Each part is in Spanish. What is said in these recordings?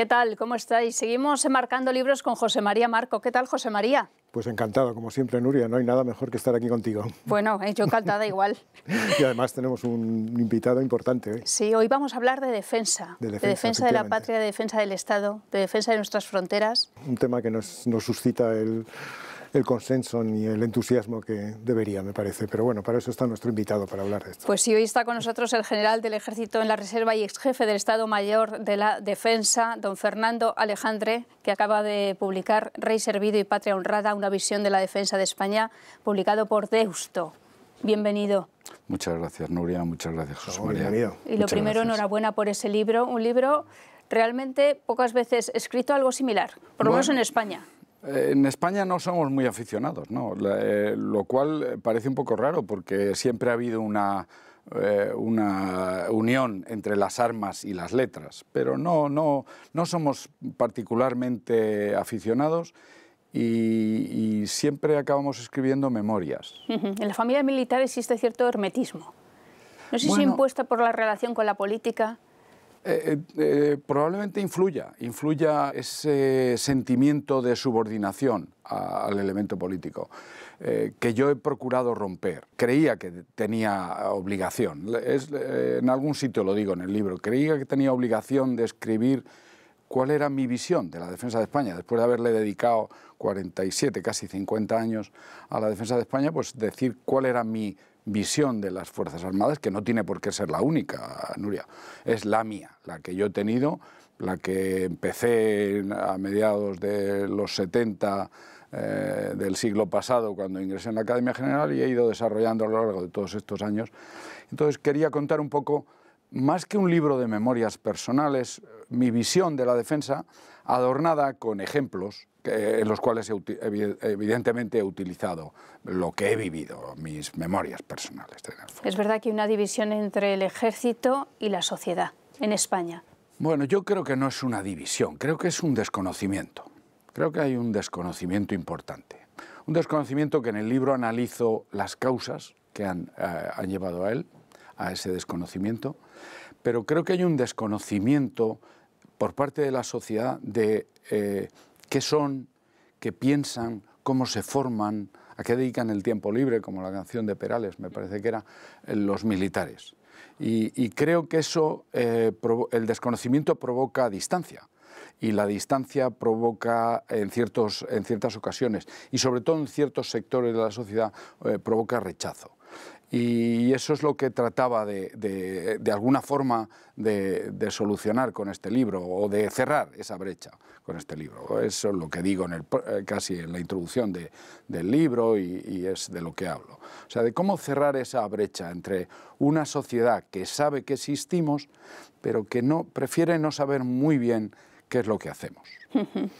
¿Qué tal? ¿Cómo estáis? Seguimos marcando libros con José María Marco. ¿Qué tal, José María? Pues encantado, como siempre, Nuria. No hay nada mejor que estar aquí contigo. Bueno, eh, yo encantada igual. y además tenemos un invitado importante. ¿eh? Sí, hoy vamos a hablar de defensa. De defensa de, la patria, de defensa del Estado, de defensa de nuestras fronteras. Un tema que nos suscita el el consenso ni el entusiasmo que debería, me parece. Pero bueno, para eso está nuestro invitado, para hablar de esto. Pues sí, hoy está con nosotros el general del Ejército en la Reserva y ex jefe del Estado Mayor de la Defensa, don Fernando Alejandre, que acaba de publicar Rey Servido y Patria Honrada, una visión de la defensa de España, publicado por Deusto. Bienvenido. Muchas gracias, Nuria. Muchas gracias, José Y lo primero, enhorabuena por ese libro. Un libro realmente pocas veces escrito algo similar, por lo menos en España. Eh, en España no somos muy aficionados, eh, lo cual eh, parece un poco raro porque siempre ha habido una, una unión entre las armas y las letras, pero no, no, no somos particularmente aficionados. Y, siempre acabamos escribiendo memorias. En la familia militar existe cierto hermetismo. No sé si impuesta por la relación con la política. Eh, eh, eh, probablemente influya, influya ese sentimiento de subordinación al elemento político, que yo he procurado romper. Creía que tenía obligación, es, en algún sitio lo digo en el libro, creía que tenía obligación de escribir cuál era mi visión de la defensa de España, después de haberle dedicado 47, casi 50 años a la defensa de España, pues decir cuál era mi visión de las Fuerzas Armadas, que no tiene por qué ser la única, Nuria, es la mía, la que yo he tenido, la que empecé a mediados de los 70 eh, del siglo pasado cuando ingresé en la Academia General y he ido desarrollando a lo largo de todos estos años. Entonces quería contar un poco, más que un libro de memorias personales, mi visión de la defensa adornada con ejemplos, en los cuales evidentemente he utilizado lo que he vivido, mis memorias personales. Es verdad que hay una división entre el ejército y la sociedad en España. Bueno, yo creo que no es una división, creo que es un desconocimiento. Creo que hay un desconocimiento importante. Un desconocimiento que en el libro analizo las causas que han, eh, llevado a él, a ese desconocimiento, pero creo que hay un desconocimiento por parte de la sociedad de... Eh, qué son, qué piensan, cómo se forman, a qué dedican el tiempo libre, como la canción de Perales, me parece que era, eh, los militares. Y, creo que eso, eh, el desconocimiento provoca distancia y la distancia provoca en, ciertas ocasiones y sobre todo en ciertos sectores de la sociedad eh, provoca rechazo. Y eso es lo que trataba de, de, alguna forma de, solucionar con este libro o de cerrar esa brecha con este libro. Eso es lo que digo en el, eh, casi en la introducción del libro y, es de lo que hablo. O sea, de cómo cerrar esa brecha entre una sociedad que sabe que existimos, pero que no, prefiere no saber muy bien qué es lo que hacemos.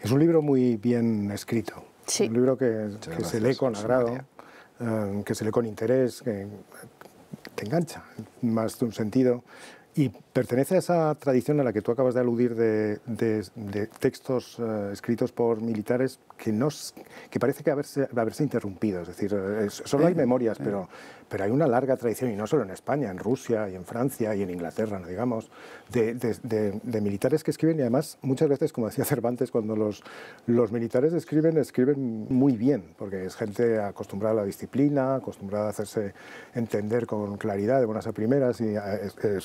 Es un libro muy bien escrito. Sí. Un libro que, se lee con agrado. Eh, que se lee con interés, que te engancha, más de un sentido. Y pertenece a esa tradición a la que tú acabas de aludir de, textos eh, escritos por militares que, nos que parece que haberse, haberse interrumpido. Es decir, eh, solo hay memorias, pero pero hay una larga tradición, y no solo en España, en Rusia y en Francia y en Inglaterra, no digamos, de, militares que escriben y además muchas veces, como decía Cervantes, cuando los, los militares escriben, escriben muy bien, porque es gente acostumbrada a la disciplina, acostumbrada a hacerse entender con claridad de buenas a primeras. Y eh,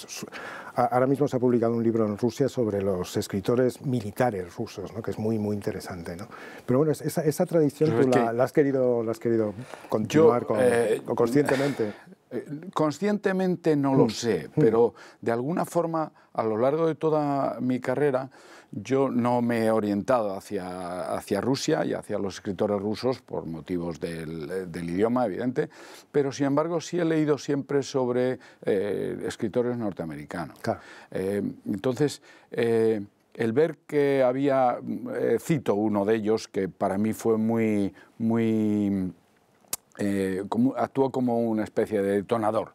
ahora mismo se ha publicado un libro en Rusia sobre los escritores militares rusos, ¿no? que es muy, muy interesante. ¿no? Pero bueno, esa, esa tradición tú la, has querido, la has querido continuar eh, conscientemente. Eh, conscientemente. no lo mm. sé, mm. pero de alguna forma a lo largo de toda mi carrera yo no me he orientado hacia, hacia Rusia y hacia los escritores rusos por motivos del, eh, idioma, evidente, pero sin embargo sí he leído siempre sobre eh, escritores norteamericanos. entonces... el ver que había, cito uno de ellos que para mí fue muy, muy eh, como, actúa como una especie de detonador.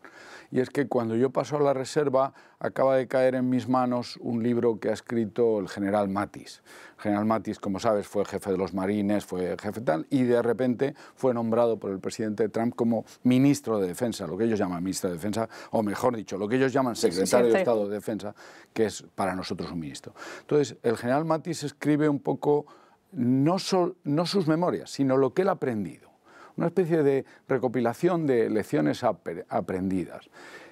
Y es que cuando yo paso a la reserva, acaba de caer en mis manos un libro que ha escrito el general Matis. El general Matis, como sabes, fue jefe de los marines, fue jefe tal, y de repente fue nombrado por el presidente Trump como ministro de Defensa, lo que ellos llaman ministro de Defensa, o mejor dicho, lo que ellos llaman secretario de Estado de Defensa, que es para nosotros un ministro. Entonces, el general Matis escribe un poco no, no sus memorias, sino lo que él ha aprendido una especie de recopilación de lecciones aprendidas.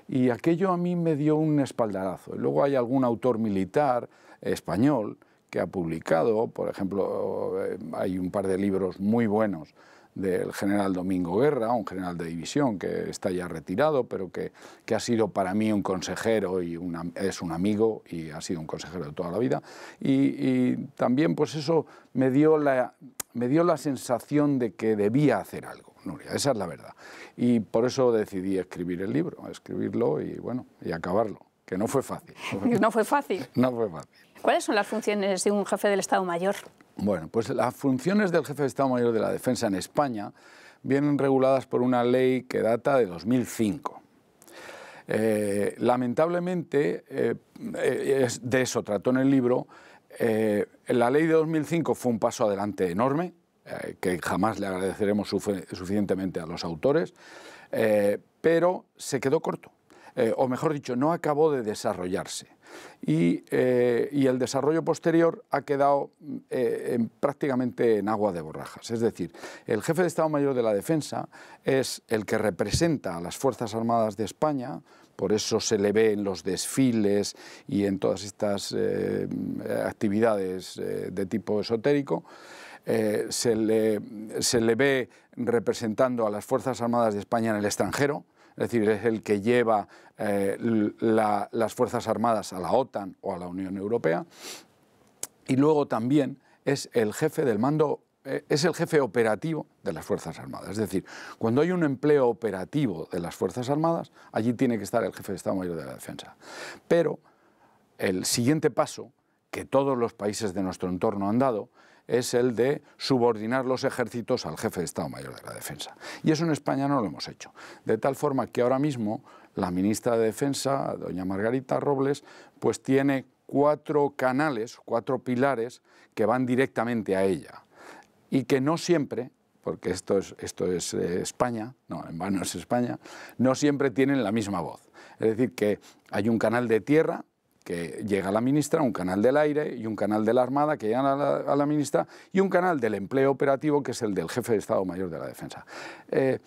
Y aquello a mí me dio un espaldarazo. Y luego hay algún autor militar español que ha publicado, por ejemplo, eh, hay un par de libros muy buenos del general Domingo Guerra, un general de división que está ya retirado, pero que, ha sido para mí un consejero y es un amigo y ha sido un consejero de toda la vida. Y, también pues eso me dio la, me dio la sensación de que debía hacer algo, Nuria, esa es la verdad. Y por eso decidí escribir el libro, escribirlo y bueno, y acabarlo, que no fue fácil. No fue fácil. no fue fácil. ¿Cuáles son las funciones de un jefe del Estado Mayor? Bueno, pues las funciones del jefe de Estado Mayor de la Defensa en España vienen reguladas por una ley que data de 2005. Eh, lamentablemente, eh, eh, de eso trató en el libro, eh, la ley de 2005 fue un paso adelante enorme, eh, que jamás le agradeceremos suficientemente a los autores, eh, pero se quedó corto, o mejor dicho, no acabó de desarrollarse. Y, el desarrollo posterior ha quedado prácticamente en agua de borrajas. Es decir, el jefe de Estado Mayor de la Defensa es el que representa a las Fuerzas Armadas de España por eso se le ve en los desfiles y en todas estas eh, actividades eh, de tipo esotérico. Eh, se, le, ve representando a las Fuerzas Armadas de España en el extranjero, es decir, es el que lleva las Fuerzas Armadas a la OTAN o a la Unión Europea. Y luego también es el jefe del mando eh, es el jefe operativo de las Fuerzas Armadas. Es decir, cuando hay un empleo operativo de las Fuerzas Armadas, allí tiene que estar el jefe de Estado Mayor de la Defensa. Pero el siguiente paso que todos los países de nuestro entorno han dado es el de subordinar los ejércitos al jefe de Estado Mayor de la Defensa. Y eso en España no lo hemos hecho. De tal forma que ahora mismo la ministra de Defensa, doña Margarita Robles, pues tiene cuatro canales, cuatro pilares que van directamente a ella y que no siempre, porque esto es, esto es eh, España, no, en vano es España, no siempre tienen la misma voz. Es decir, que hay un canal de tierra que llega a la ministra, un canal del aire y un canal de la Armada que llega a la, ministra y un canal del empleo operativo que es el del jefe de Estado Mayor de la Defensa. Eh,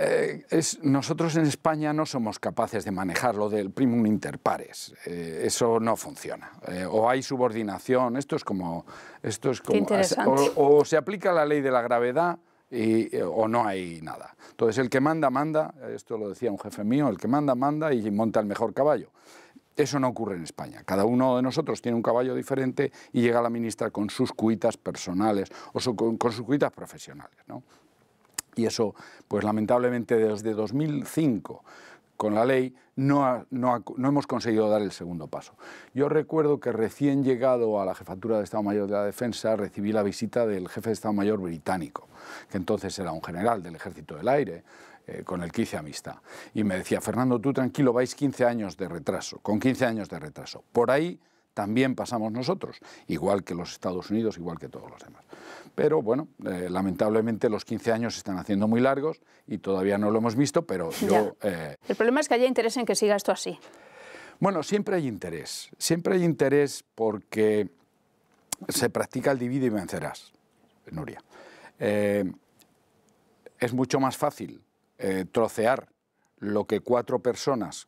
eh, es, nosotros en España no somos capaces de manejar lo del primum inter pares. Eh, eso no funciona. Eh, o hay subordinación, esto es como... Esto es o, se aplica la ley de la gravedad y, o no hay nada. Entonces, el que manda, manda. Esto lo decía un jefe mío, el que manda, manda y monta el mejor caballo. Eso no ocurre en España. Cada uno de nosotros tiene un caballo diferente y llega la ministra con sus cuitas personales o con, con, sus cuitas profesionales. ¿no? Y eso, pues lamentablemente desde 2005, con la ley, no, hemos conseguido dar el segundo paso. Yo recuerdo que recién llegado a la jefatura de Estado Mayor de la Defensa, recibí la visita del jefe de Estado Mayor británico, que entonces era un general del Ejército del Aire, eh, con el que hice amistad. Y me decía, Fernando, tú tranquilo, vais 15 años de retraso, con 15 años de retraso. Por ahí también pasamos nosotros, igual que los Estados Unidos, igual que todos los demás. Pero bueno, eh, lamentablemente los 15 años se están haciendo muy largos y todavía no lo hemos visto, pero yo... Eh, el problema es que haya interés en que siga esto así. Bueno, siempre hay interés. Siempre hay interés porque se practica el divide y vencerás, Nuria. Eh, es mucho más fácil trocear lo que cuatro personas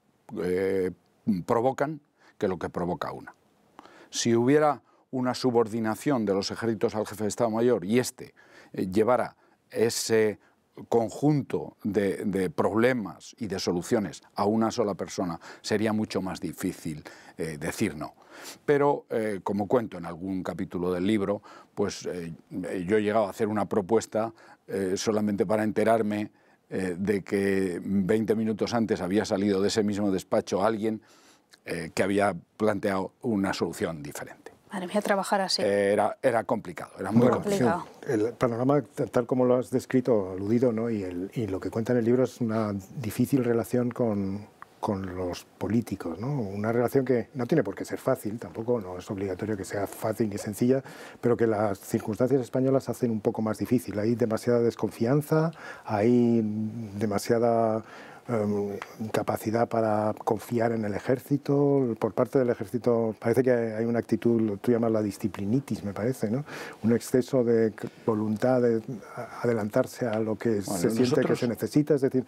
provocan que lo que provoca una. Si hubiera una subordinación de los ejércitos al jefe de Estado Mayor y este eh, llevara ese conjunto de, problemas y de soluciones a una sola persona, sería mucho más difícil eh, decir no. Pero, eh, como cuento en algún capítulo del libro, pues yo he llegado a hacer una propuesta solamente para enterarme de que 20 minutos antes había salido de ese mismo despacho alguien que había planteado una solución diferente. Madre trabajar así. Eh, era, complicado, era muy, complicado. Pues, el panorama, tal como lo has descrito, aludido, ¿no? y, lo que cuenta en el libro es una difícil relación con, con los políticos, ¿no? Una relación que no tiene por qué ser fácil, tampoco no es obligatorio que sea fácil ni sencilla, pero que las circunstancias españolas hacen un poco más difícil. Hay demasiada desconfianza, hay demasiada Em, capacidad para confiar en el ejército, por parte del ejército parece que hay una actitud, tú llamas la disciplinitis, me parece, ¿no? Un exceso de voluntad de adelantarse a lo que se siente que se necesita, es decir,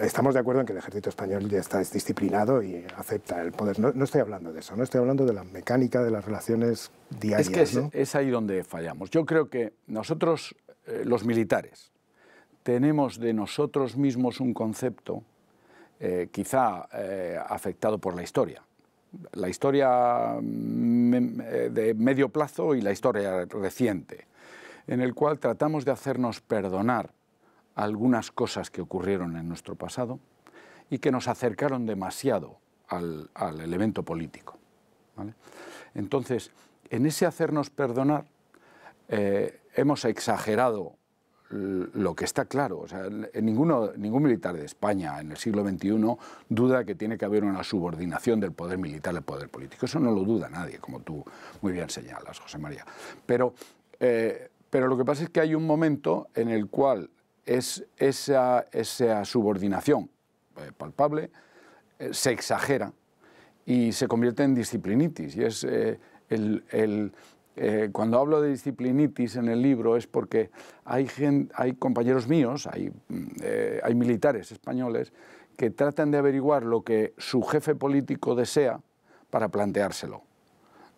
estamos de acuerdo en que el ejército español ya está disciplinado y acepta el poder. No, estoy hablando de eso, no estoy hablando de la mecánica de las relaciones diarias. Es que es, ahí donde fallamos. Yo creo que nosotros, eh, los militares, tenemos de nosotros mismos un concepto, eh, quizá eh, afectado por la historia. La historia mm, eh, de medio plazo y la historia reciente, en el cual tratamos de hacernos perdonar algunas cosas que ocurrieron en nuestro pasado y que nos acercaron demasiado al, elemento político. Entonces, en ese hacernos perdonar, hemos exagerado lo que está claro, o sea, ninguno, ningún militar de España en el siglo XXI duda que tiene que haber una subordinación del poder militar al poder político. Eso no lo duda nadie, como tú muy bien señalas, José María. Pero, eh, pero lo que pasa es que hay un momento en el cual esa, esa subordinación eh, palpable eh, se exagera y se convierte en disciplinitis. Y es el eh, cuando hablo de disciplinitis en el libro es porque hay, compañeros míos, mm, eh, hay, militares españoles, que tratan de averiguar lo que su jefe político desea para planteárselo.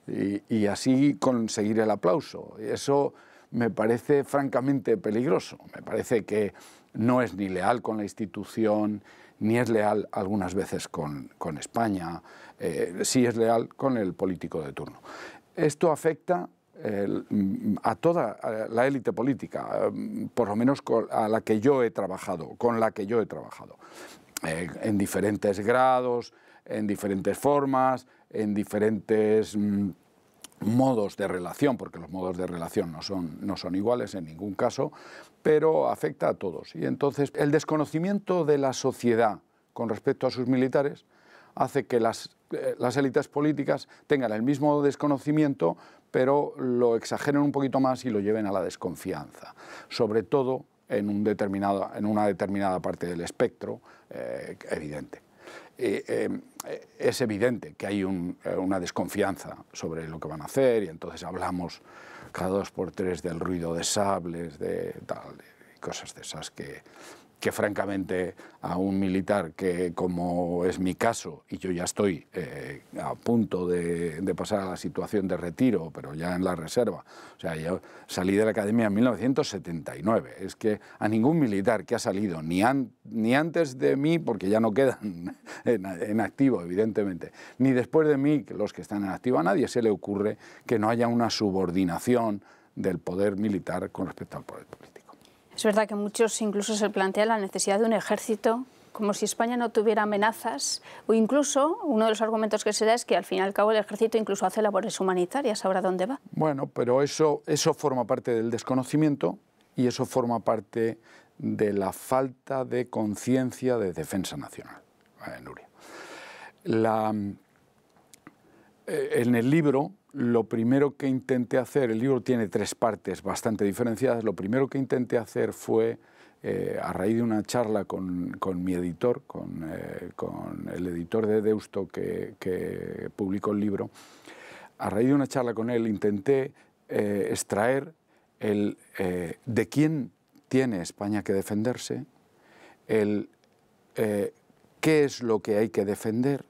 Y, así conseguir el aplauso. Eso me parece francamente peligroso. Me parece que no es ni leal con la institución, ni es leal algunas veces con, España, eh, sí es leal con el político de turno. Esto afecta mm, a toda la élite política, mm, por lo menos a la que yo he trabajado, con la que yo he trabajado, eh, en diferentes grados, en diferentes formas, en diferentes mm, modos de relación, porque los modos de relación no son, no son iguales en ningún caso, pero afecta a todos. Y entonces el desconocimiento de la sociedad con respecto a sus militares hace que las eh, las élites políticas tengan el mismo desconocimiento, pero lo exageren un poquito más y lo lleven a la desconfianza, sobre todo en, un determinado, en una determinada parte del espectro eh, evidente. Eh, es evidente que hay una desconfianza sobre lo que van a hacer y entonces hablamos cada dos por tres del ruido de sables, de, tal, de cosas de esas que, que francamente a un militar que, como es mi caso, y yo ya estoy eh, a punto de, pasar a la situación de retiro, pero ya en la reserva, o sea, yo salí de la academia en 1979, es que a ningún militar que ha salido, ni, ni antes de mí, porque ya no quedan en, en activo, evidentemente, ni después de mí, los que están en activo, a nadie se le ocurre que no haya una subordinación del poder militar con respecto al poder político. Es verdad que muchos incluso se plantean la necesidad de un ejército como si España no tuviera amenazas, o incluso uno de los argumentos que se da es que al fin y al cabo el ejército incluso hace labores humanitarias, sabrá dónde va. Bueno, pero eso, eso forma parte del desconocimiento y eso forma parte de la falta de conciencia de defensa nacional. Eh, en el libro lo primero que intenté hacer, el libro tiene tres partes bastante diferenciadas, lo primero que intenté hacer fue, eh, a raíz de una charla con, mi editor, eh, con, el editor de Deusto que, publicó el libro, a raíz de una charla con él intenté eh, extraer el de quién tiene España que defenderse, el qué es lo que hay que defender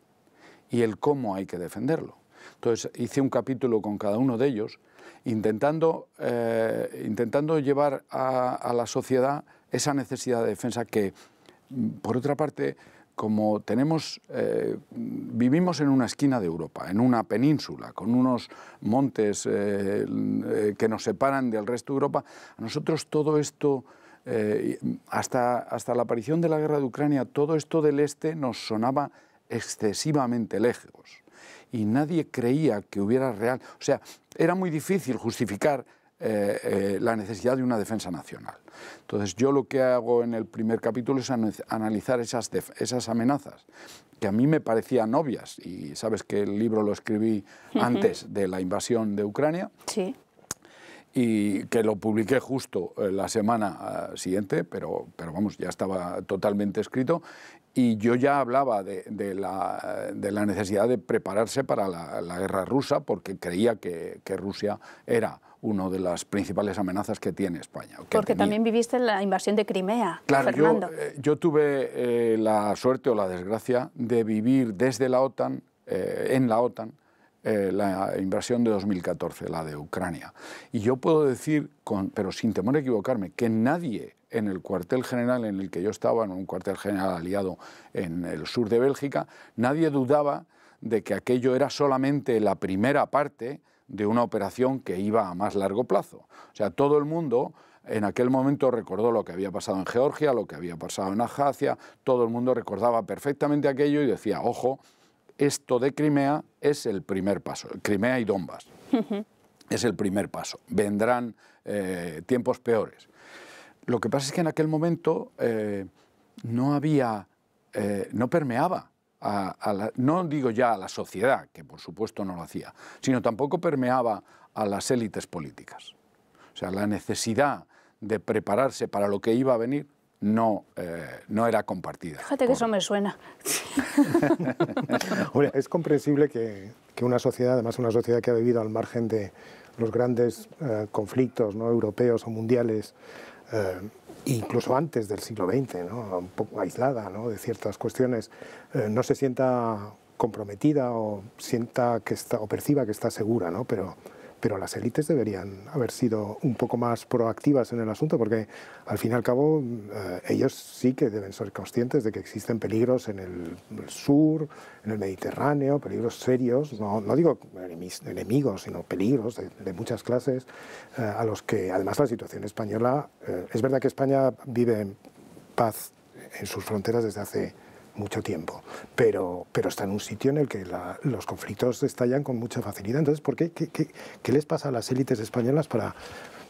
y el cómo hay que defenderlo. Entonces hice un capítulo con cada uno de ellos, intentando, eh, llevar a, la sociedad esa necesidad de defensa que, por otra parte, como tenemos, eh, vivimos en una esquina de Europa, en una península, con unos montes eh, que nos separan del resto de Europa, a nosotros todo esto, hasta la aparición de la guerra de Ucrania, todo esto del este nos sonaba excesivamente lejos y nadie creía que hubiera real. O sea, era muy difícil justificar eh, eh, la necesidad de una defensa nacional. Entonces, yo lo que hago en el primer capítulo es analizar esas, esas amenazas, que a mí me parecían obvias, y sabes que el libro lo escribí antes de la invasión de Ucrania. Sí y que lo publiqué justo eh, la semana siguiente, pero, pero vamos, ya estaba totalmente escrito, y yo ya hablaba de, la, necesidad de prepararse para la, guerra rusa porque creía que, Rusia era una de las principales amenazas que tiene España. porque también viviste la invasión de Crimea. Claro, Fernando. Eh, yo, tuve eh, la suerte o la desgracia de vivir desde la OTAN, eh, en la OTAN, la invasión de 2014, la de Ucrania. Y yo puedo decir, con, pero sin temor a equivocarme, que nadie en el cuartel general en el que yo estaba, en un cuartel general aliado en el sur de Bélgica, nadie dudaba de que aquello era solamente la primera parte de una operación que iba a más largo plazo. O sea, todo el mundo en aquel momento recordó lo que había pasado en Georgia, lo que había pasado en Abjasia, todo el mundo recordaba perfectamente aquello y decía, ojo, esto de Crimea es el primer paso, Crimea y Donbass. Es el primer paso. Vendrán eh, tiempos peores. Lo que pasa es que en aquel momento eh, no había, eh, no permeaba, a, no digo ya a la sociedad, que por supuesto no lo hacía, sino tampoco permeaba a las élites políticas. O sea, la necesidad de prepararse para lo que iba a venir no, eh, no era compartida. Fíjate que eso me suena. es comprensible que, una sociedad, además una sociedad que ha vivido al margen de los grandes conflictos ¿no? europeos o mundiales, eh, incluso antes del siglo XX, un poco aislada de ciertas cuestiones, eh, no se sienta comprometida o sienta que está o perciba que está segura, ¿no? pero las élites deberían haber sido un poco más proactivas en el asunto, porque al fin y al cabo eh, ellos sí que deben ser conscientes de que existen peligros en el, sur, en el Mediterráneo, peligros serios, no, no digo enemigos, sino peligros de, muchas clases, eh, a los que además la situación española, eh, es verdad que España vive en paz en sus fronteras desde hace mucho tiempo, pero, pero está en un sitio en el que los conflictos estallan con mucha facilidad. Entonces, ¿por qué, qué, qué, les pasa a las élites españolas para,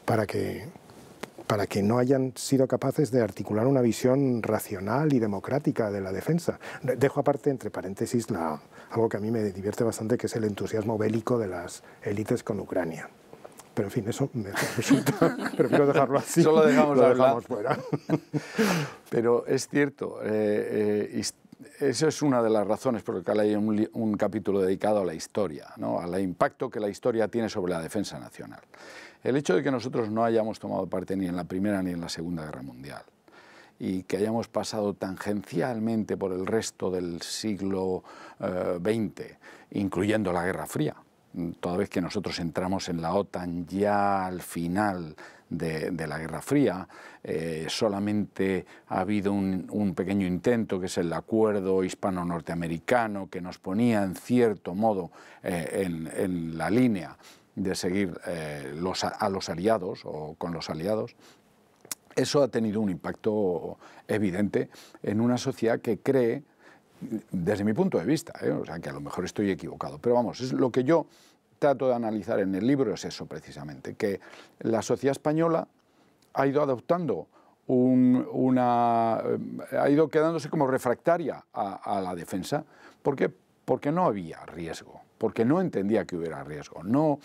para que para que no hayan sido capaces de articular una visión racional y democrática de la defensa. Dejo aparte, entre paréntesis, la, algo que a mí me divierte bastante, que es el entusiasmo bélico de las élites con Ucrania. Pero en fin, eso me resulta. prefiero dejarlo así. Solo dejamos lo dejamos fuera. Pero es cierto, eh, eh, esa es una de las razones por las que hay un, capítulo dedicado a la historia, al impacto que la historia tiene sobre la defensa nacional. El hecho de que nosotros no hayamos tomado parte ni en la Primera ni en la Segunda Guerra Mundial y que hayamos pasado tangencialmente por el resto del siglo XX, eh, incluyendo la Guerra Fría, toda vez que nosotros entramos en la OTAN ya al final de, la Guerra Fría, eh, solamente ha habido un, pequeño intento, que es el acuerdo hispano-norteamericano, que nos ponía en cierto modo eh, en, la línea de seguir eh, a los aliados o con los aliados, eso ha tenido un impacto evidente en una sociedad que cree desde mi punto de vista, ¿eh? o sea que a lo mejor estoy equivocado, pero vamos, es lo que yo trato de analizar en el libro es eso precisamente, que la sociedad española ha ido adoptando una... Eh, ha ido quedándose como refractaria a, la defensa, porque, porque no había riesgo, porque no entendía que hubiera riesgo. No,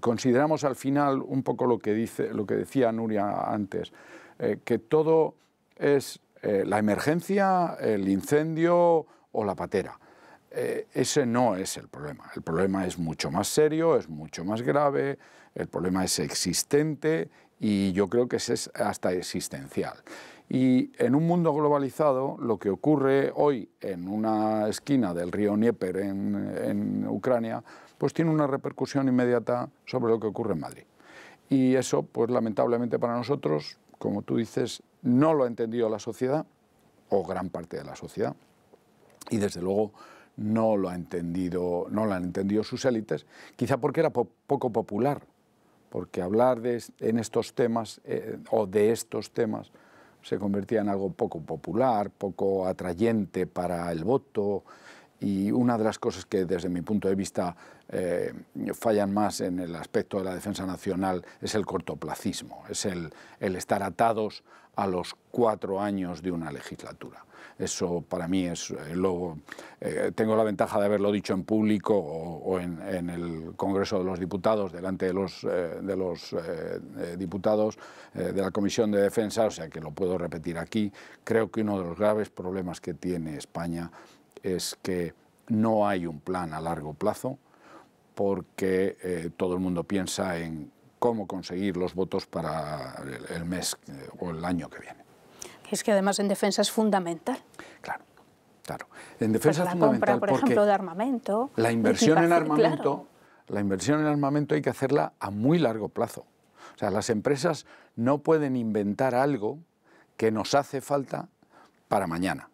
consideramos al final un poco lo que, dice, lo que decía Nuria antes, eh, que todo es eh, la emergencia, el incendio o la patera. Eh, ese no es el problema. El problema es mucho más serio, es mucho más grave, el problema es existente y yo creo que es hasta existencial. Y en un mundo globalizado, lo que ocurre hoy en una esquina del río Dnieper en, en Ucrania, pues tiene una repercusión inmediata sobre lo que ocurre en Madrid. Y eso, pues lamentablemente para nosotros, como tú dices, no lo ha entendido la sociedad, o gran parte de la sociedad, y desde luego no lo, ha entendido, no lo han entendido sus élites, quizá porque era poco popular, porque hablar de, en estos temas eh, o de estos temas se convertía en algo poco popular, poco atrayente para el voto, y una de las cosas que desde mi punto de vista eh, fallan más en el aspecto de la defensa nacional es el cortoplacismo, es el, el estar atados a los cuatro años de una legislatura. Eso para mí es eh, lo... Eh, tengo la ventaja de haberlo dicho en público o, en, el Congreso de los Diputados, delante de los, eh, de los diputados de la Comisión de Defensa, o sea que lo puedo repetir aquí. Creo que uno de los graves problemas que tiene España es que no hay un plan a largo plazo porque todo el mundo piensa en cómo conseguir los votos para el mes eh, o el año que viene. Es que además en defensa es fundamental. Claro, claro. En pues defensa es fundamental. Compra, por ejemplo, de armamento. La inversión en armamento, la inversión en armamento hay que hacerla a muy largo plazo. O sea, las empresas no pueden inventar algo que nos hace falta para mañana.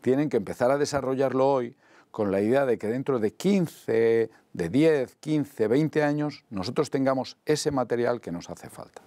Tienen que empezar a desarrollarlo hoy con la idea de que dentro de 15, de 10, 15, 20 años nosotros tengamos ese material que nos hace falta.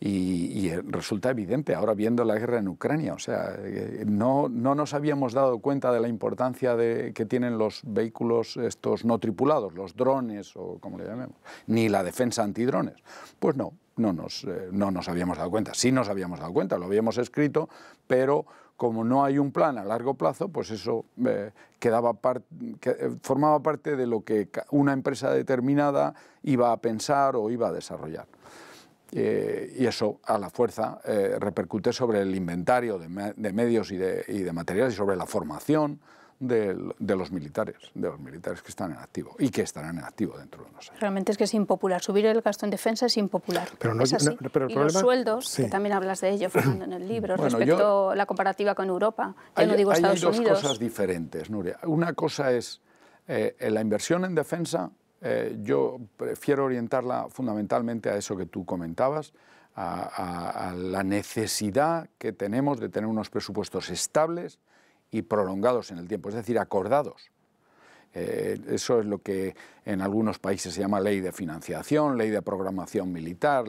Y, eh, resulta evidente ahora viendo la guerra en Ucrania, o sea, eh, no, no nos habíamos dado cuenta de la importancia de, que tienen los vehículos estos no tripulados, los drones o como le llamemos, ni la defensa antidrones. Pues no, no nos, eh, no nos habíamos dado cuenta, sí nos habíamos dado cuenta, lo habíamos escrito, pero como no hay un plan a largo plazo, pues eso eh, quedaba eh, formaba parte de lo que una empresa determinada iba a pensar o iba a desarrollar. Eh, y eso a la fuerza repercutía repercute sobre el inventario de, medios y de, y de, materiales y sobre la formación de, los militares, de los militares que están en activo y que estarán en activo dentro de unos años. Realmente es que es impopular. Subir el gasto en defensa es impopular. Pero no, y los sueldos, que también hablas de ello, Fernando, en el libro, respecto a la comparativa con Europa. hay, no digo Estados hay dos cosas diferentes, Nuria. Una cosa es eh, la inversión en defensa. Eh, yo prefiero orientarla fundamentalmente a eso que tú comentabas, a, la necesidad que tenemos de tener unos presupuestos estables, y prolongados en el tiempo, es decir, acordados. Eh, eso es lo que en algunos países se llama ley de financiación, ley de programación militar.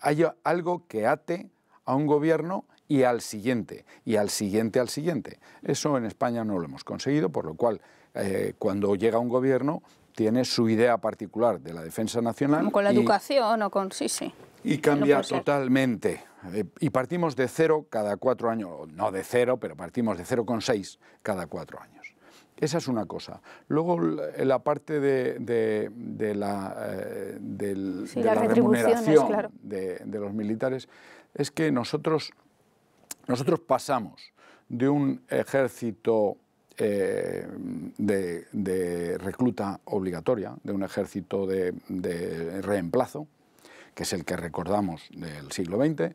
Hay algo que ate a un gobierno y al siguiente, y al siguiente, al siguiente. Eso en España no lo hemos conseguido, por lo cual eh, cuando llega un gobierno tiene su idea particular de la defensa nacional. con la educación o con... Sí, sí. Y cambia totalmente. Eh, y partimos de cero cada cuatro años, no de cero, pero partimos de cero con seis cada cuatro años. Esa es una cosa. Luego eh, la parte de, la, del, de la eh, remuneración claro. de, de los militares es que nosotros, nosotros pasamos de un ejército eh, de, recluta obligatoria, de un ejército de, reemplazo, que es el que recordamos del siglo XX,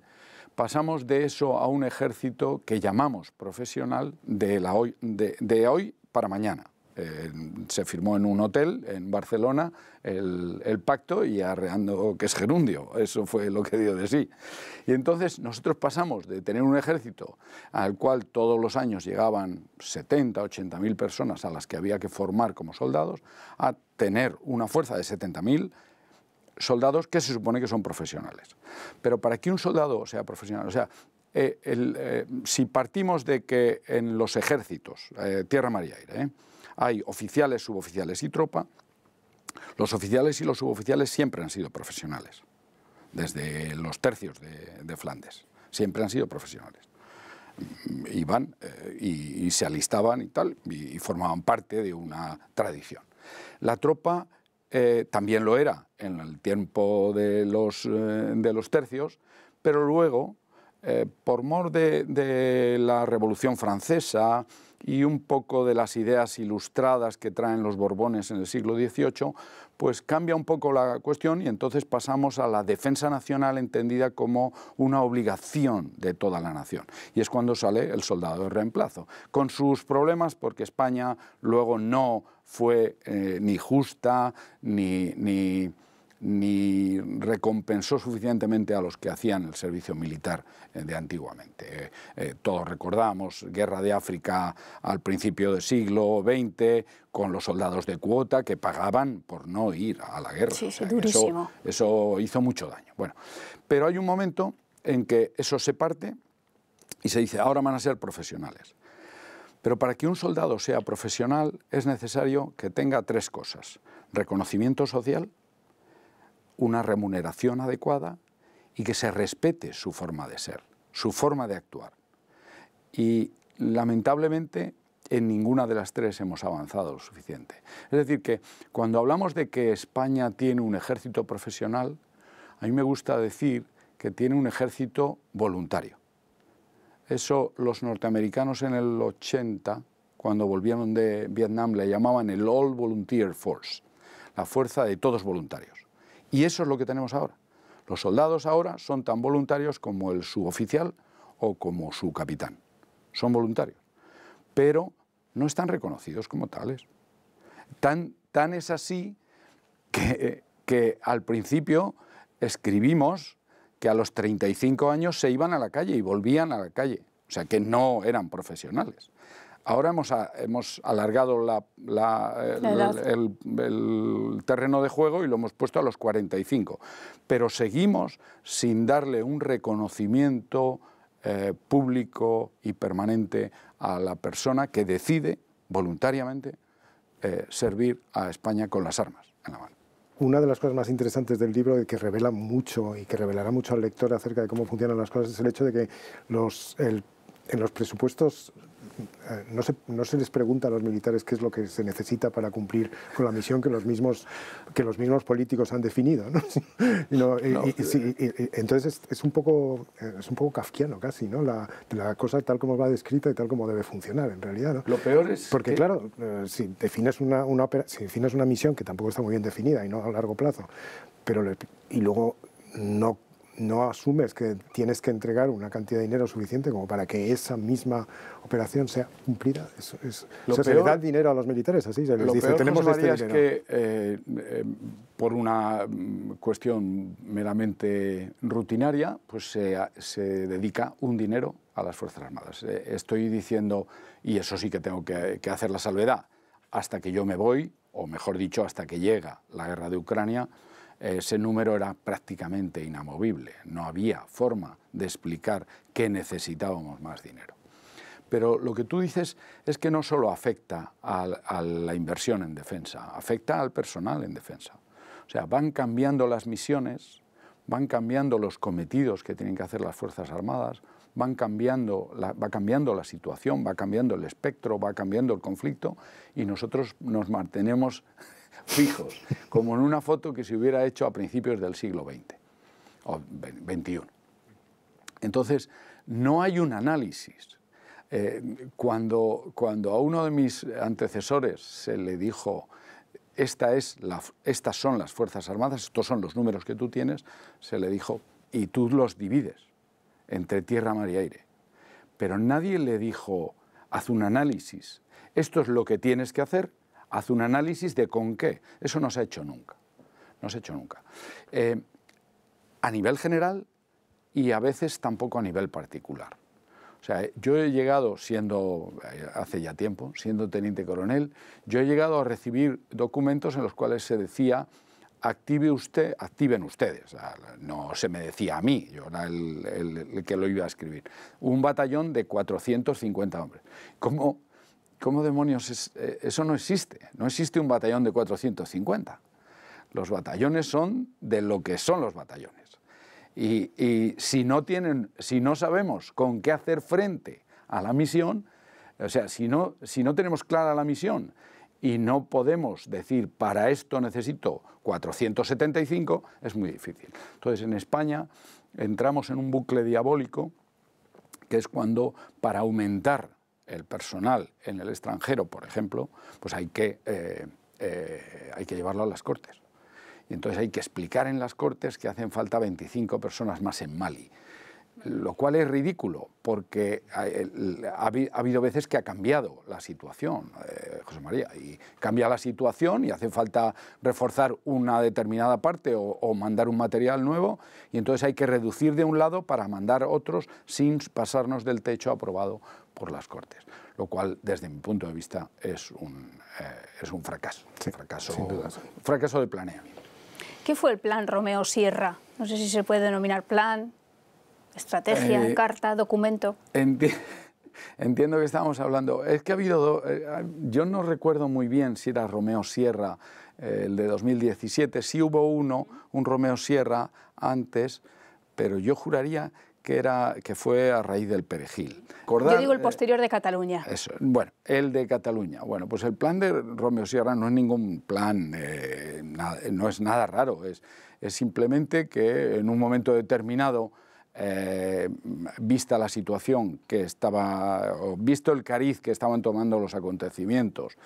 pasamos de eso a un ejército que llamamos profesional de, la de hoy para mañana se firmó en un hotel en Barcelona el, pacto y arreando que es gerundio, eso fue lo que dio de sí. Y entonces nosotros pasamos de tener un ejército al cual todos los años llegaban 70, 80 mil personas a las que había que formar como soldados, a tener una fuerza de 70 mil soldados que se supone que son profesionales. Pero para que un soldado sea profesional, o sea, eh, eh, si partimos de que en los ejércitos, eh, tierra, mar y aire, hay oficiales, suboficiales y tropa. Los oficiales y los suboficiales siempre han sido profesionales, desde los tercios de, Flandes. Siempre han sido profesionales iban eh, y, se alistaban y tal, y, formaban parte de una tradición. La tropa eh, también lo era en el tiempo de los, eh, de los tercios, pero luego eh, por mor de, la Revolución Francesa y un poco de las ideas ilustradas que traen los Borbones en el siglo XVIII, pues cambia un poco la cuestión y entonces pasamos a la defensa nacional entendida como una obligación de toda la nación. Y es cuando sale el soldado de reemplazo, con sus problemas porque España luego no fue eh, ni justa ni, ni ni recompensó suficientemente a los que hacían el servicio militar eh, de antiguamente. Eh, eh, todos recordamos guerra de África al principio del siglo XX con los soldados de cuota que pagaban por no ir a la guerra. Eso, eso hizo mucho daño. Bueno, pero hay un momento en que eso se parte y se dice, ahora van a ser profesionales. Pero para que un soldado sea profesional es necesario que tenga tres cosas. Reconocimiento social, una remuneración adecuada y que se respete su forma de ser, su forma de actuar. Y lamentablemente en ninguna de las tres hemos avanzado lo suficiente. Es decir, que cuando hablamos de que España tiene un ejército profesional, a mí me gusta decir que tiene un ejército voluntario. Eso los norteamericanos en el 80, cuando volvieron de Vietnam, le llamaban el All Volunteer Force, la fuerza de todos voluntarios. Y eso es lo que tenemos ahora. Los soldados ahora son tan voluntarios como el suboficial o como su capitán. Son voluntarios. Pero no están reconocidos como tales. Tan, es así que, que al principio escribimos que a los 35 años se iban a la calle y volvían a la calle. O sea, que no eran profesionales. Ahora hemos, hemos alargado eh, el, terreno de juego y lo hemos puesto a los 45, pero seguimos sin darle un reconocimiento eh, público y permanente a la persona que decide voluntariamente eh, servir a España con las armas en la mano. Una de las cosas más interesantes del libro que revela mucho y que revelará mucho al lector acerca de cómo funcionan las cosas es el hecho de que en los presupuestos eh, no se, no se, les pregunta a los militares qué es lo que se necesita para cumplir con la misión que los mismos, que los mismos políticos han definido. entonces es, un poco, eh, es un poco kafkiano casi, ¿no? La, cosa tal como va descrita y tal como debe funcionar en realidad. Lo peor es... Porque claro, eh, si defines una, una si defines una misión que tampoco está muy bien definida y no a largo plazo, pero y luego no no asumes que tienes que entregar una cantidad de dinero suficiente como para que esa misma operación sea cumplida. se da dinero a los militares, así dice, tenemos este es que eh, eh, por una mm, cuestión meramente rutinaria, pues se, se, dedica un dinero a las Fuerzas Armadas. Eh, estoy diciendo, y eso sí que tengo que, hacer la salvedad, hasta que yo me voy, o mejor dicho, hasta que llega la guerra de Ucrania, ese número era prácticamente inamovible, no había forma de explicar que necesitábamos más dinero. Pero lo que tú dices es que no solo afecta a, la inversión en defensa, afecta al personal en defensa. O sea, van cambiando las misiones, van cambiando los cometidos que tienen que hacer las Fuerzas Armadas, van cambiando va cambiando la situación, va cambiando el espectro, va cambiando el conflicto y nosotros nos mantenemos fijos, como en una foto que se hubiera hecho a principios del siglo XX o XXI. Entonces, no hay un análisis. Eh, cuando, cuando a uno de mis antecesores se le dijo, Esta es estas son las Fuerzas Armadas, estos son los números que tú tienes, se le dijo, y tú los divides entre tierra, mar y aire. Pero nadie le dijo, haz un análisis, esto es lo que tienes que hacer haz un análisis de con qué. Eso no se ha hecho nunca. No se ha hecho nunca. Eh, a nivel general y a veces tampoco a nivel particular. O sea, yo he llegado, siendo, eh, hace ya tiempo, siendo teniente coronel, yo he llegado a recibir documentos en los cuales se decía active usted, activen ustedes. Ah, no se me decía a mí, yo era el, que lo iba a escribir. Un batallón de 450 hombres. Como ¿Cómo demonios eh, eso no existe? No existe un batallón de 450. Los batallones son de lo que son los batallones. Y, y si, no tienen, si no sabemos con qué hacer frente a la misión, o sea, si no, si no tenemos clara la misión y no podemos decir para esto necesito 475, es muy difícil. Entonces en España entramos en un bucle diabólico que es cuando para aumentar el personal en el extranjero, por ejemplo, pues hay que, eh, eh, hay que llevarlo a las Cortes. Y entonces hay que explicar en las Cortes que hacen falta 25 personas más en Mali. Lo cual es ridículo, porque ha habido veces que ha cambiado la situación, eh, José María, y cambia la situación y hace falta reforzar una determinada parte o mandar un material nuevo, y entonces hay que reducir de un lado para mandar otros sin pasarnos del techo aprobado por las Cortes, lo cual desde mi punto de vista es un, eh, es un fracaso, fracaso, fracaso de planeamiento. ¿Qué fue el plan Romeo Sierra? No sé si se puede denominar plan, estrategia, eh, carta, documento. entiendo que estábamos hablando. Es que ha habido. Eh, yo no recuerdo muy bien si era Romeo Sierra el de 2017. Sí hubo uno, un Romeo Sierra antes, pero yo juraría que, era, que fue a raíz del perejil. Yo digo el eh, posterior de Cataluña. bueno, el de Cataluña. Bueno, pues el plan de Romeo Sierra no es ningún plan, eh, eh, no es nada raro, es, simplemente que en un momento determinado... vista la situación que estaba, o visto el cariz que estaban tomando los acontecimientos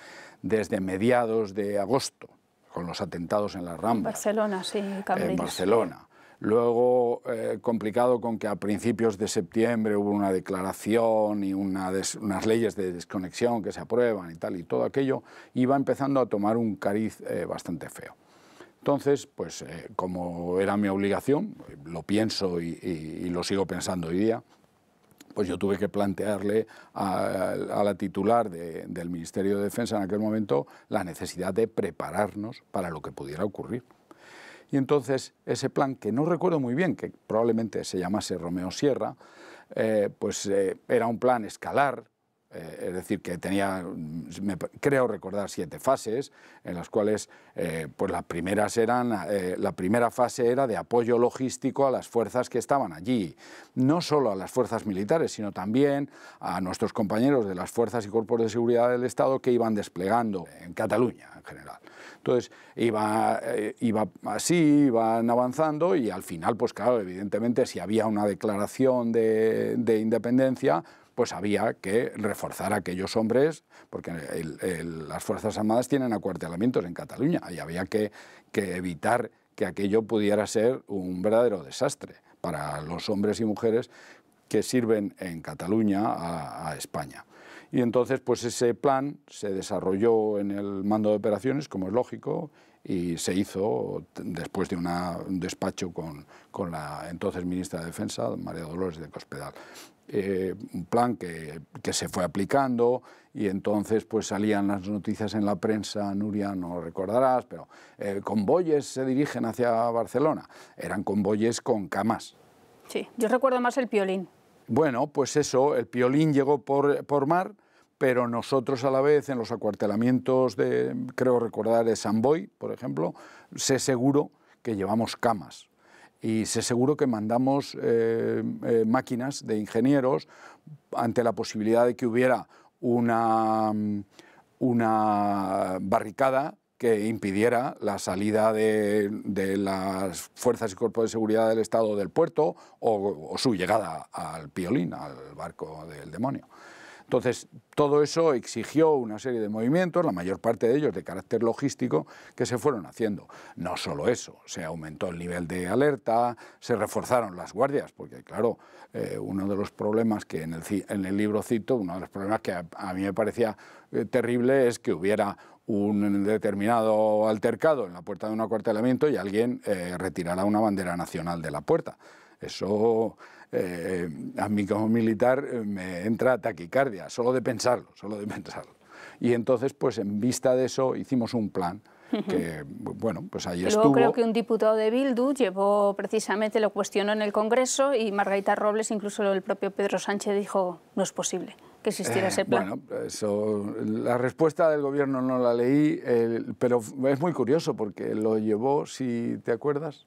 desde mediados de agosto, con los atentados en la Rambla. Barcelona, sí, En Barcelona. Luego, eh, complicado con que a principios de septiembre hubo una declaración y unas leyes de desconexión que se aprueban y tal, y todo aquello iba empezando a tomar un cariz eh, bastante feo. Entonces, pues eh, como era mi obligación, lo pienso y, lo sigo pensando hoy día, pues yo tuve que plantearle a, la titular del Ministerio de Defensa en aquel momento la necesidad de prepararnos para lo que pudiera ocurrir. Y entonces ese plan, que no recuerdo muy bien, que probablemente se llamase Romeo Sierra, eh, pues eh, era un plan escalar, eh, es decir, que tenía, mm, creo recordar, siete fases, en las cuales eh, pues las primeras eran, eh, la primera fase era de apoyo logístico a las fuerzas que estaban allí, no solo a las fuerzas militares, sino también a nuestros compañeros de las fuerzas y cuerpos de seguridad del Estado que iban desplegando en Cataluña en general. Entonces, iba, así, iban avanzando y al final, pues claro, evidentemente, si había una declaración de independencia, pues había que reforzar a aquellos hombres, porque las Fuerzas Armadas tienen acuartelamientos en Cataluña y había que, evitar que aquello pudiera ser un verdadero desastre para los hombres y mujeres que sirven en Cataluña a, España. Y entonces, pues ese plan se desarrolló en el mando de operaciones, como es lógico, y se hizo después de un despacho con, con, la entonces ministra de Defensa, María Dolores de Cospedal. Eh, un plan que, se fue aplicando y entonces pues salían las noticias en la prensa, Nuria no recordarás, pero eh, convoyes se dirigen hacia Barcelona, eran convoyes con camas. Sí, yo recuerdo más el piolín. Bueno, pues eso, el piolín llegó por, mar, pero nosotros a la vez en los acuartelamientos de, creo recordar, de Boy, por ejemplo, sé seguro que llevamos camas y se seguro que mandamos eh, eh, máquinas de ingenieros ante la posibilidad de que hubiera una, una barricada que impidiera la salida de, las fuerzas y cuerpos de seguridad del Estado del puerto o, o su llegada al piolín, al barco del demonio. Entonces, todo eso exigió una serie de movimientos, la mayor parte de ellos de carácter logístico, que se fueron haciendo. No solo eso, se aumentó el nivel de alerta, se reforzaron las guardias, porque claro, eh, uno de los problemas que en el, en el, libro cito, uno de los problemas que a, mí me parecía eh, terrible es que hubiera un determinado altercado en la puerta de un acuartelamiento y alguien eh, retirara una bandera nacional de la puerta. Eso eh, a mí como militar eh, me entra taquicardia, solo de pensarlo, solo de pensarlo. Y entonces, pues en vista de eso, hicimos un plan que, bueno, pues ahí Luego creo que un diputado de Bildu llevó, precisamente, lo cuestionó en el Congreso y Margarita Robles, incluso el propio Pedro Sánchez, dijo, no es posible que existiera eh, ese plan. Bueno, eso, la respuesta del gobierno no la leí, pero es muy curioso porque lo llevó, si te acuerdas,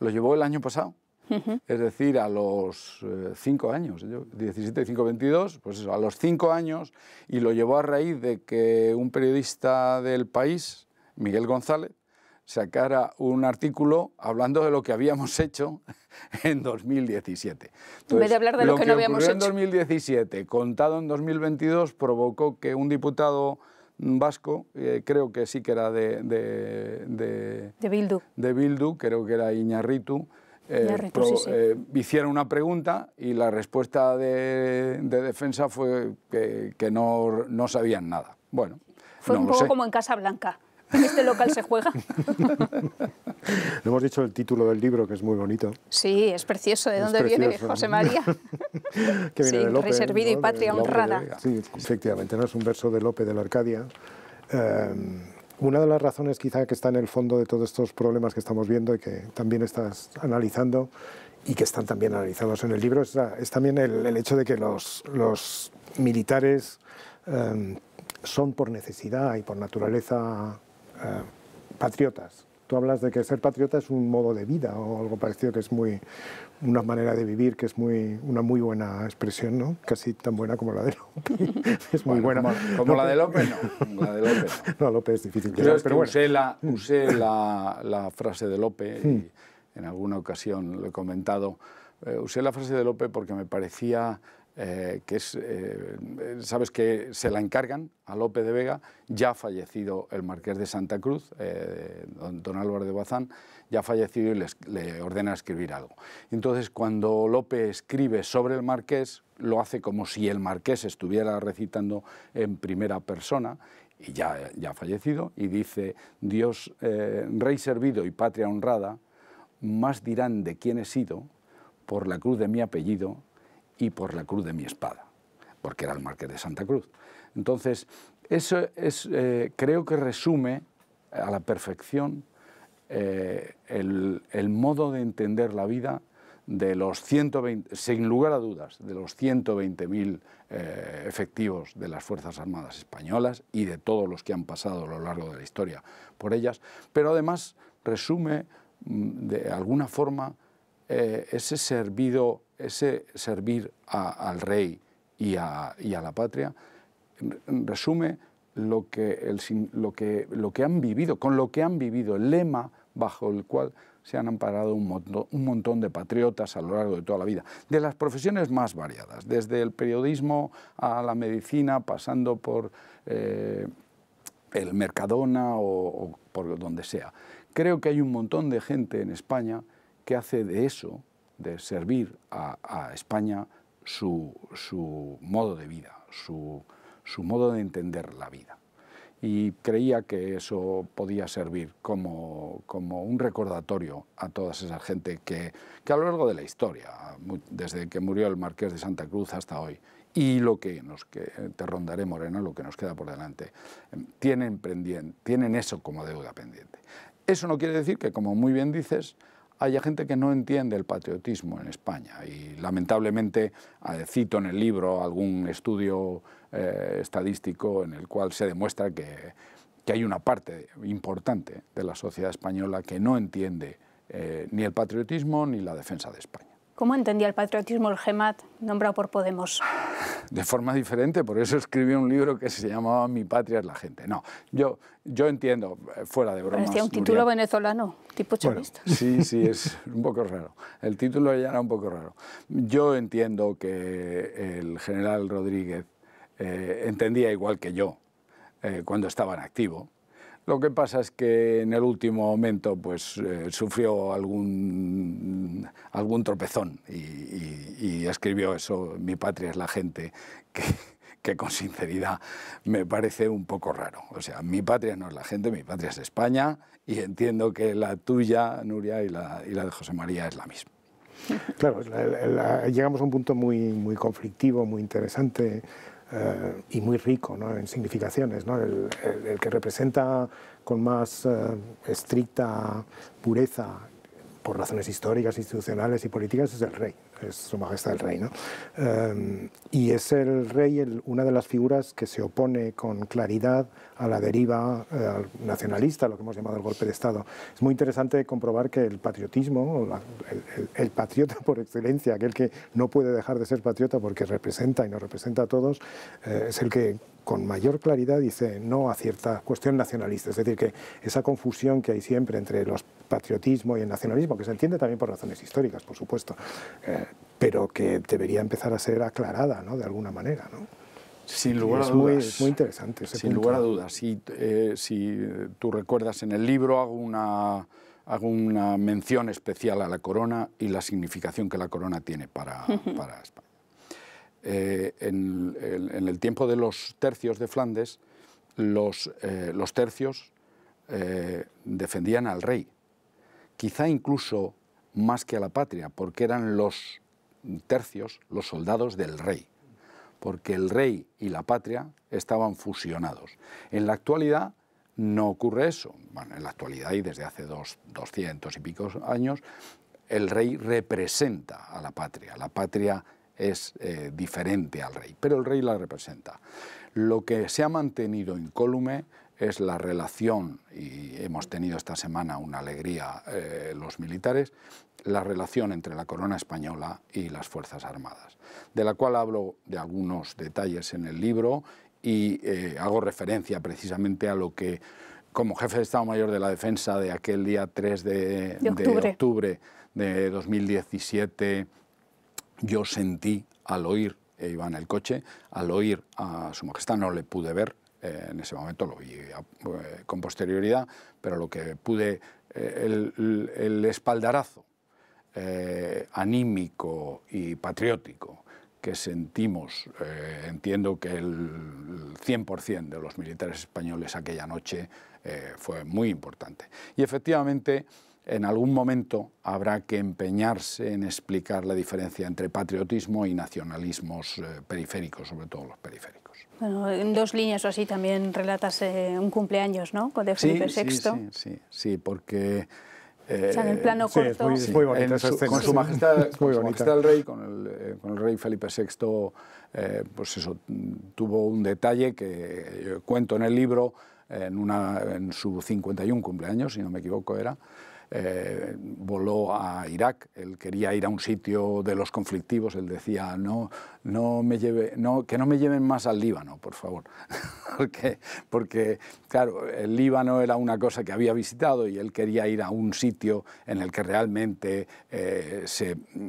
lo llevó el año pasado es decir, a los eh, cinco años, 17, 5, 22, pues eso, a los cinco años, y lo llevó a raíz de que un periodista del país, Miguel González, sacara un artículo hablando de lo que habíamos hecho en 2017. en vez de hablar de lo, que, no habíamos hecho. en 2017, contado en 2022, provocó que un diputado vasco, eh, creo que sí que era de, de Bildu. De Bildu, creo que era Iñarritu, eh, Pero eh, hicieron una pregunta y la respuesta de, defensa fue que, no, sabían nada. Bueno, fue un poco como en Casa Blanca. En este local se juega. hemos dicho el título del libro, que es muy bonito. Sí, es precioso. ¿De dónde viene José María? que sí, de Reservido y patria honrada. efectivamente. ¿no? Es un verso de Lope de la Arcadia. Eh, una de las razones quizá que está en el fondo de todos estos problemas que estamos viendo y que también estás analizando y que están también analizados en el libro es, también el, hecho de que los, militares em, son por necesidad y por naturaleza eh, patriotas Tú hablas de que ser patriota es un modo de vida o algo parecido que es muy una manera de vivir que es muy una muy buena expresión, ¿no? Casi tan buena como la de López. Es muy buena. Como, la de López, no. La de López, es difícil. pero usé, la, usé la, la, frase de López hmm. en alguna ocasión lo he comentado. Eh, usé la frase de López porque me parecía eh, que es, eh, sabes que se la encargan a Lope de Vega, ya ha fallecido el marqués de Santa Cruz, eh, don, Álvaro de Bazán, ya ha fallecido y le ordena escribir algo. Entonces, cuando Lope escribe sobre el marqués, lo hace como si el marqués estuviera recitando en primera persona y ya, ya ha fallecido, y dice, Dios, rey servido y patria honrada, más dirán de quién he sido por la cruz de mi apellido y por la cruz de mi espada, porque era el marqués de Santa Cruz. Entonces, eso es, eh, creo que resume a la perfección eh, el, modo de entender la vida de los 120, sin lugar a dudas, de los 120.000 eh, efectivos de las Fuerzas Armadas Españolas y de todos los que han pasado a lo largo de la historia por ellas, pero además resume mm, de alguna forma eh, ese, servido, ese servir al rey y a, y a, la patria resume lo que, han vivido, con lo que han vivido, el lema bajo el cual se han amparado un montón, de patriotas a lo largo de toda la vida, de las profesiones más variadas, desde el periodismo a la medicina, pasando por eh, el Mercadona o por donde sea. Creo que hay un montón de gente en España que hace de eso, de servir a, España, su, modo de vida, su, modo de entender la vida y creía que eso podía servir como, un recordatorio a toda esa gente que, a lo largo de la historia, desde que murió el marqués de Santa Cruz hasta hoy, y lo que nos te rondaré lo que nos queda por delante, em, tienen, tienen eso como deuda pendiente. Eso no quiere decir que, como muy bien dices, hay gente que no entiende el patriotismo en España. Y lamentablemente eh, cito en el libro algún estudio eh, estadístico en el cual se demuestra que, hay una parte importante de la sociedad española que no entiende eh, ni el patriotismo ni la defensa de España. ¿Cómo entendía el patriotismo el GEMAT nombrado por Podemos? De forma diferente, por eso escribí un libro que se llamaba Mi patria es la gente. No, yo, yo entiendo, eh, fuera de bromas. Parecía un título venezolano, tipo chavista. sí, sí, es un poco raro. El título ya era un poco raro. Yo entiendo que el general Rodríguez eh, entendía igual que yo eh, cuando estaba en activo lo que pasa es que en el último momento pues, eh, sufrió algún, algún tropezón y, escribió eso, Mi patria es la gente, que, con sinceridad me parece un poco raro. O sea, mi patria no es la gente, mi patria es España y entiendo que la tuya, Nuria, y la, de José María es la misma. Claro, llegamos a un punto muy, muy conflictivo, muy interesante eh, y muy rico ¿no? en significaciones. ¿no? El, que representa con más eh, estricta pureza, por razones históricas, institucionales y políticas, es el rey es Su Majestad el Rey. ¿no? Em, y es el rey una de las figuras que se opone con claridad a la deriva eh, nacionalista, lo que hemos llamado el golpe de Estado. Es muy interesante comprobar que el patriotismo, el, patriota por excelencia, aquel que no puede dejar de ser patriota porque representa y nos representa a todos, eh, es el que con mayor claridad dice no a cierta cuestión nacionalista. Es decir, que esa confusión que hay siempre entre el patriotismo y el nacionalismo, que se entiende también por razones históricas, por supuesto, eh, pero que debería empezar a ser aclarada ¿no? de alguna manera. Sin lugar a dudas. es muy interesante. sin lugar a dudas. Si, eh, si tú recuerdas en el libro, hago una, hago una mención especial a la corona y la significación que la corona tiene para, para España. Eh, en, el tiempo de los tercios de Flandes, los, eh, tercios eh, defendían al rey, quizá incluso más que a la patria, porque eran los tercios, los soldados del rey, porque el rey y la patria estaban fusionados. En la actualidad no ocurre eso. Bueno, en la actualidad y desde hace doscientos y pico años, el rey representa a la patria. La patria es eh, diferente al rey, pero el rey la representa. Lo que se ha mantenido incólume es la relación, y hemos tenido esta semana una alegría eh, los militares, la relación entre la corona española y las Fuerzas Armadas, de la cual hablo de algunos detalles en el libro y eh, hago referencia precisamente a lo que como jefe de Estado Mayor de la Defensa de aquel día 3 de octubre de 2017 yo sentí al oír, e iba en el coche, al oír a Su Majestad, no le pude ver, eh, en ese momento lo vi eh, con posterioridad, pero lo que pude, eh, el, espaldarazo anímico y patriótico que sentimos, entiendo que el 100% de los militares españoles aquella noche fue muy importante. Y efectivamente, en algún momento habrá que empeñarse en explicar la diferencia entre patriotismo y nacionalismos eh, periféricos, sobre todo los periféricos. Bueno, en dos líneas o así también relatas un cumpleaños, ¿no?, de Felipe VI. Sí, sí, sí, porque... en el eh, plano corto... con su majestad, con el rey, con el, eh, rey Felipe VI, pues eso, mm, tuvo un detalle que cuento en el libro, en, una, en su 51 cumpleaños, si no me equivoco era, eh, voló a Irak, él quería ir a un sitio de los conflictivos, él decía, no, no me lleve, no, que no me lleven más al Líbano, por favor, porque, porque, claro, el Líbano era una cosa que había visitado y él quería ir a un sitio en el que realmente eh,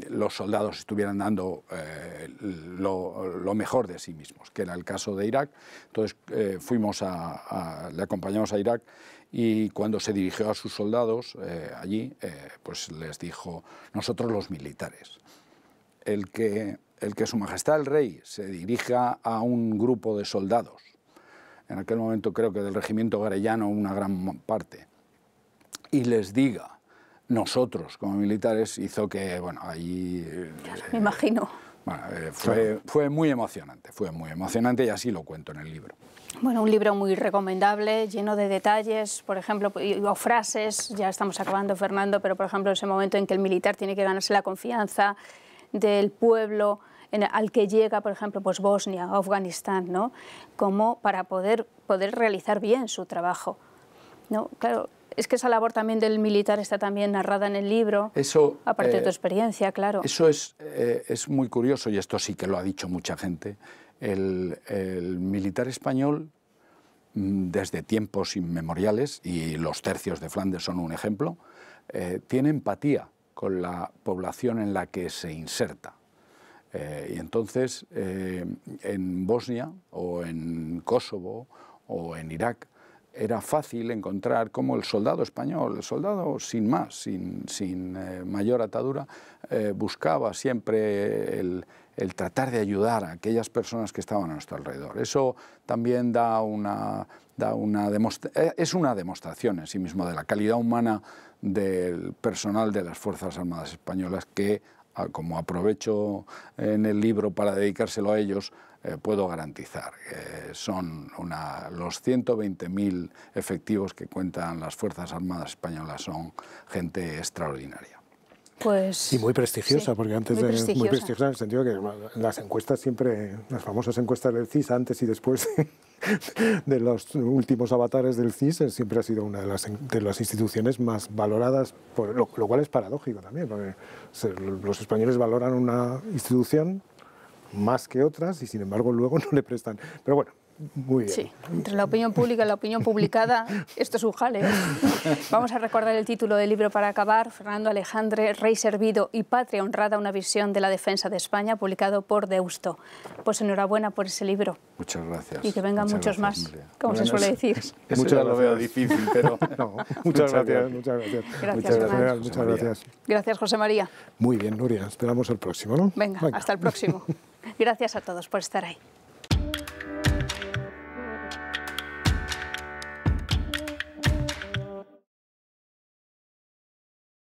los soldados estuvieran dando eh, lo, mejor de sí mismos, que era el caso de Irak. Entonces fuimos a, le acompañamos a Irak y cuando se dirigió a sus soldados eh, allí, eh, pues les dijo, nosotros los militares, el que, el que Su Majestad el Rey se dirija a un grupo de soldados, en aquel momento creo que del regimiento garellano una gran parte, y les diga, nosotros como militares, hizo que, bueno, ahí... Eh, Me imagino. Bueno, fue muy emocionante, fue muy emocionante y así lo cuento en el libro. Bueno, un libro muy recomendable, lleno de detalles, por ejemplo, o frases, ya estamos acabando, Fernando, pero por ejemplo, ese momento en que el militar tiene que ganarse la confianza del pueblo al que llega, por ejemplo, pues Bosnia, Afganistán, ¿no? Como para poder, poder realizar bien su trabajo. ¿no? Claro, es que esa labor también del militar está también narrada en el libro, eso, aparte de tu eh, experiencia, claro. Eso es, eh, es muy curioso, y esto sí que lo ha dicho mucha gente, el, militar español mm, desde tiempos inmemoriales, y los tercios de Flandes son un ejemplo, eh, tiene empatía con la población en la que se inserta. Eh, y entonces, eh, en Bosnia o en Kosovo o en Irak, era fácil encontrar cómo el soldado español, el soldado sin más, sin, sin eh, mayor atadura, eh, buscaba siempre el, tratar de ayudar a aquellas personas que estaban a nuestro alrededor. Eso también da una, da una eh, es una demostración en sí mismo de la calidad humana del personal de las Fuerzas Armadas Españolas que como aprovecho en el libro para dedicárselo a ellos, eh, puedo garantizar. que son una, los 120.000 efectivos que cuentan las Fuerzas Armadas Españolas, son gente extraordinaria. Pues, y muy prestigiosa, porque antes De, muy prestigiosa en el sentido que las encuestas siempre, las famosas encuestas del CIS antes y después de los últimos avatares del CIS, eh, siempre ha sido una de las, instituciones más valoradas, por, lo, cual es paradójico también, porque los españoles valoran una institución más que otras y sin embargo luego no le prestan. Pero bueno, muy bien. entre la opinión pública y la opinión publicada, esto es un jale. ¿eh? Vamos a recordar el título del libro para acabar, Fernando Alejandre, Rey Servido y Patria Honrada, una visión de la defensa de España, publicado por Deusto. Pues enhorabuena por ese libro. Muchas gracias. Y que vengan muchos más, como se suele decir. muchas lo veo difícil, pero... muchas, gracias, muchas gracias. muchas gracias. gracias. José María. Muy bien, Nuria, esperamos el próximo, ¿no? Venga. hasta el próximo. Gracias a todos por estar ahí.